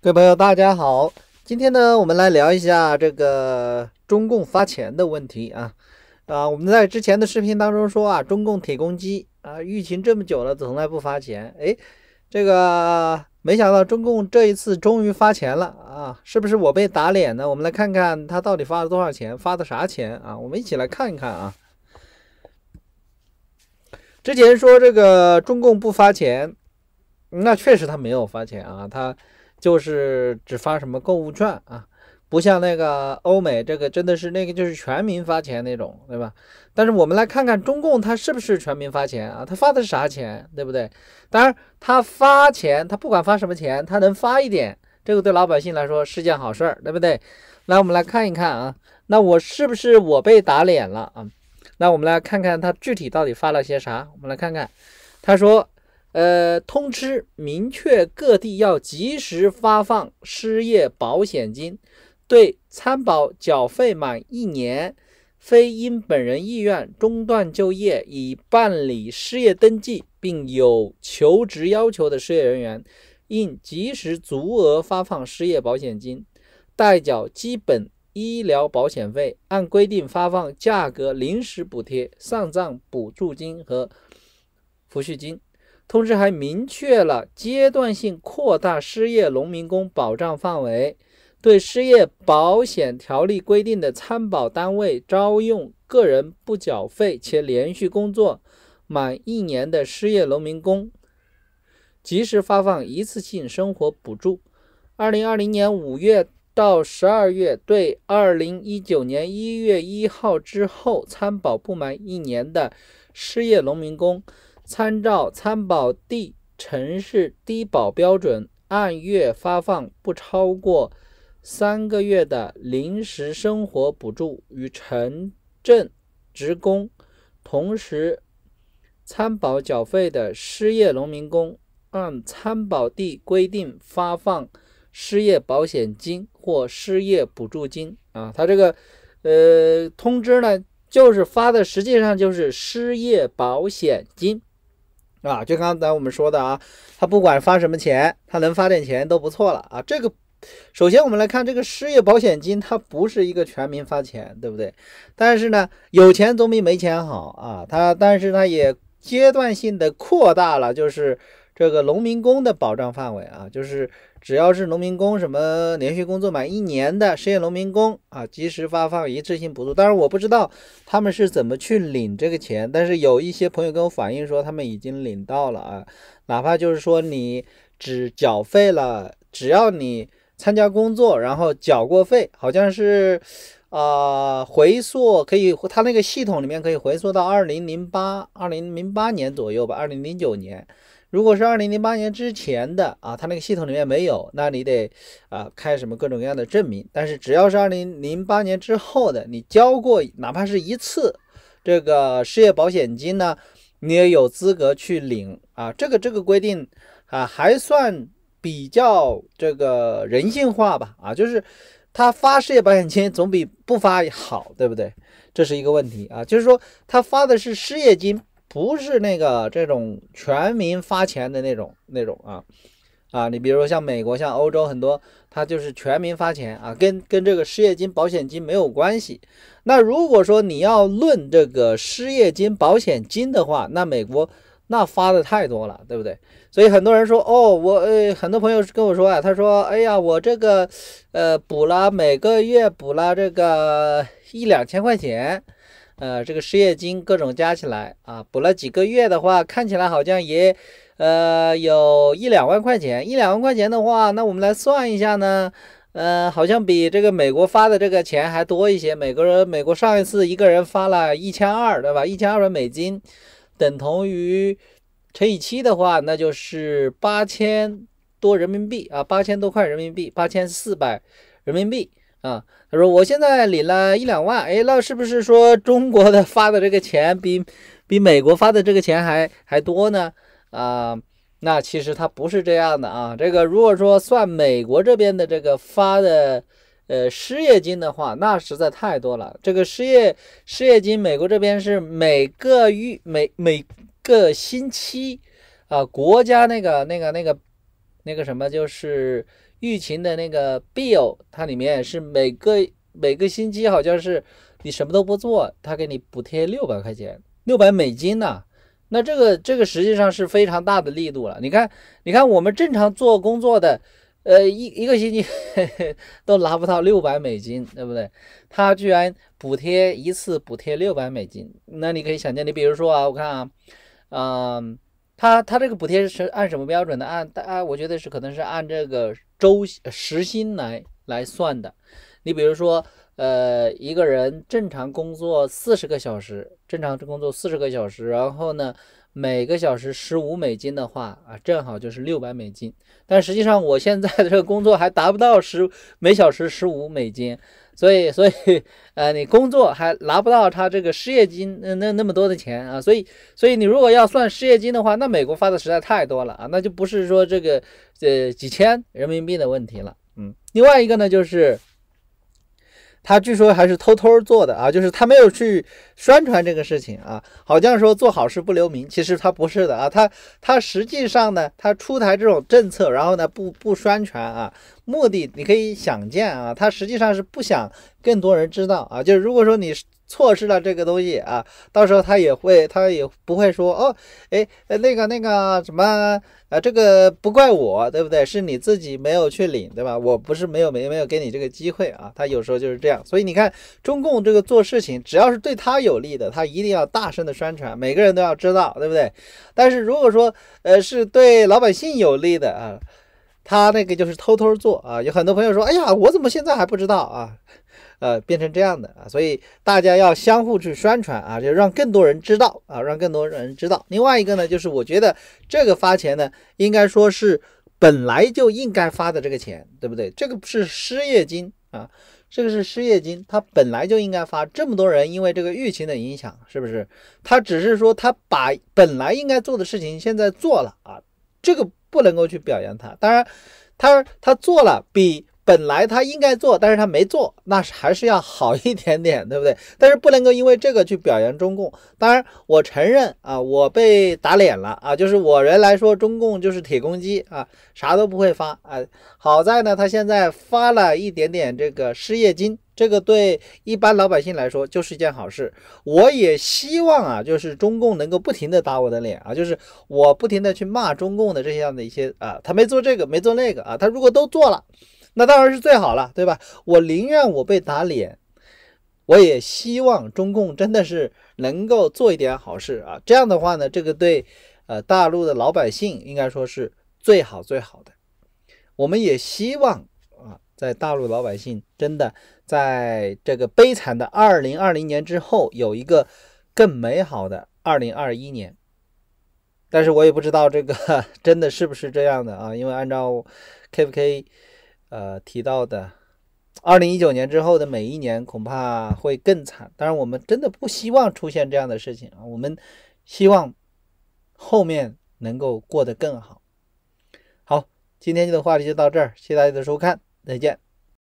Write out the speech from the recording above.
各位朋友，大家好！今天呢，我们来聊一下这个中共发钱的问题啊。啊，我们在之前的视频当中说啊，中共铁公鸡啊，疫情这么久了从来不发钱。哎，这个没想到中共这一次终于发钱了啊！是不是我被打脸了？我们来看看他到底发了多少钱，发的啥钱啊？我们一起来看一看啊。之前说这个中共不发钱，那确实他没有发钱啊，他。就是只发什么购物券啊，不像那个欧美，这个真的是那个就是全民发钱那种，对吧？但是我们来看看中共他是不是全民发钱啊？他发的是啥钱，对不对？当然他发钱，他不管发什么钱，他能发一点，这个对老百姓来说是件好事儿，对不对？来，我们来看一看啊，那我是不是我被打脸了啊？那我们来看看他具体到底发了些啥？我们来看看，他说。呃，通知明确各地要及时发放失业保险金，对参保缴费满一年、非因本人意愿中断就业、已办理失业登记并有求职要求的失业人员，应及时足额发放失业保险金，代缴基本医疗保险费，按规定发放价格临时补贴、丧葬补助金和抚恤金。同时还明确了阶段性扩大失业农民工保障范围，对失业保险条例规定的参保单位招用个人不缴费且连续工作满一年的失业农民工，及时发放一次性生活补助。二零二零年五月到十二月，对二零一九年一月一号之后参保不满一年的失业农民工。参照参保地城市低保标准，按月发放不超过三个月的临时生活补助；与城镇职工同时参保缴费的失业农民工，按参保地规定发放失业保险金或失业补助金。啊，他这个呃通知呢，就是发的，实际上就是失业保险金。啊，就刚才我们说的啊，他不管发什么钱，他能发点钱都不错了啊。这个，首先我们来看这个失业保险金，它不是一个全民发钱，对不对？但是呢，有钱总比没钱好啊。它，但是它也阶段性的扩大了，就是。这个农民工的保障范围啊，就是只要是农民工，什么连续工作满一年的失业农民工啊，及时发放一次性补助。当然我不知道他们是怎么去领这个钱，但是有一些朋友跟我反映说他们已经领到了啊。哪怕就是说你只缴费了，只要你参加工作，然后缴过费，好像是，啊，回溯可以，他那个系统里面可以回溯到二零零八、二零零八年左右吧，二零零九年。如果是二零零八年之前的啊，他那个系统里面没有，那你得啊开什么各种各样的证明。但是只要是二零零八年之后的，你交过哪怕是一次这个失业保险金呢，你也有资格去领啊。这个这个规定啊还算比较这个人性化吧啊，就是他发失业保险金总比不发好，对不对？这是一个问题啊，就是说他发的是失业金。不是那个这种全民发钱的那种那种啊啊！你比如说像美国、像欧洲很多，它就是全民发钱啊，跟跟这个失业金、保险金没有关系。那如果说你要论这个失业金、保险金的话，那美国那发的太多了，对不对？所以很多人说哦，我呃，很多朋友跟我说啊，他说哎呀，我这个呃补了每个月补了这个一两千块钱。呃，这个失业金各种加起来啊，补了几个月的话，看起来好像也，呃，有一两万块钱。一两万块钱的话，那我们来算一下呢，呃，好像比这个美国发的这个钱还多一些。美国人，美国上一次一个人发了一千二，对吧？一千二百美金，等同于乘以七的话，那就是八千多人民币啊，八千多块人民币，八千四百人民币。啊，他说我现在领了一两万，哎，那是不是说中国的发的这个钱比比美国发的这个钱还还多呢？啊，那其实它不是这样的啊。这个如果说算美国这边的这个发的呃失业金的话，那实在太多了。这个失业失业金，美国这边是每个月每每个星期啊，国家那个那个那个那个什么就是。疫情的那个 bill，它里面是每个每个星期好像是你什么都不做，他给你补贴六百块钱，六百美金呢。那这个这个实际上是非常大的力度了。你看，你看我们正常做工作的，呃，一一个星期 都拿不到六百美金，对不对？他居然补贴一次补贴六百美金，那你可以想象，你比如说啊，我看啊，嗯。他他这个补贴是按什么标准的？按，大、啊，我觉得是可能是按这个周时薪来来算的。你比如说，呃，一个人正常工作四十个小时，正常工作四十个小时，然后呢，每个小时十五美金的话啊，正好就是六百美金。但实际上，我现在的这个工作还达不到十每小时十五美金。所以，所以，呃，你工作还拿不到他这个失业金那那那么多的钱啊，所以，所以你如果要算失业金的话，那美国发的实在太多了啊，那就不是说这个呃几千人民币的问题了，嗯，另外一个呢就是。他据说还是偷偷做的啊，就是他没有去宣传这个事情啊，好像说做好事不留名，其实他不是的啊，他他实际上呢，他出台这种政策，然后呢不不宣传啊，目的你可以想见啊，他实际上是不想更多人知道啊，就是如果说你。错失了这个东西啊，到时候他也会，他也不会说哦，哎那个那个什么啊，这个不怪我，对不对？是你自己没有去领，对吧？我不是没有没没有给你这个机会啊。他有时候就是这样，所以你看中共这个做事情，只要是对他有利的，他一定要大声的宣传，每个人都要知道，对不对？但是如果说呃是对老百姓有利的啊，他那个就是偷偷做啊。有很多朋友说，哎呀，我怎么现在还不知道啊？呃，变成这样的啊，所以大家要相互去宣传啊，就让更多人知道啊，让更多人知道。另外一个呢，就是我觉得这个发钱呢，应该说是本来就应该发的这个钱，对不对？这个不是失业金啊，这个是失业金，它本来就应该发。这么多人因为这个疫情的影响，是不是？他只是说他把本来应该做的事情现在做了啊，这个不能够去表扬他。当然，他他做了比。本来他应该做，但是他没做，那还是要好一点点，对不对？但是不能够因为这个去表扬中共。当然，我承认啊，我被打脸了啊，就是我人来说，中共就是铁公鸡啊，啥都不会发啊。好在呢，他现在发了一点点这个失业金，这个对一般老百姓来说就是一件好事。我也希望啊，就是中共能够不停的打我的脸啊，就是我不停的去骂中共的这样的一些啊，他没做这个，没做那个啊，他如果都做了。那当然是最好了，对吧？我宁愿我被打脸，我也希望中共真的是能够做一点好事啊。这样的话呢，这个对呃大陆的老百姓应该说是最好最好的。我们也希望啊，在大陆老百姓真的在这个悲惨的二零二零年之后，有一个更美好的二零二一年。但是我也不知道这个 真的是不是这样的啊，因为按照 k 不 k 呃，提到的，二零一九年之后的每一年恐怕会更惨。当然，我们真的不希望出现这样的事情，啊，我们希望后面能够过得更好。好，今天这个话题就到这儿，谢谢大家的收看，再见。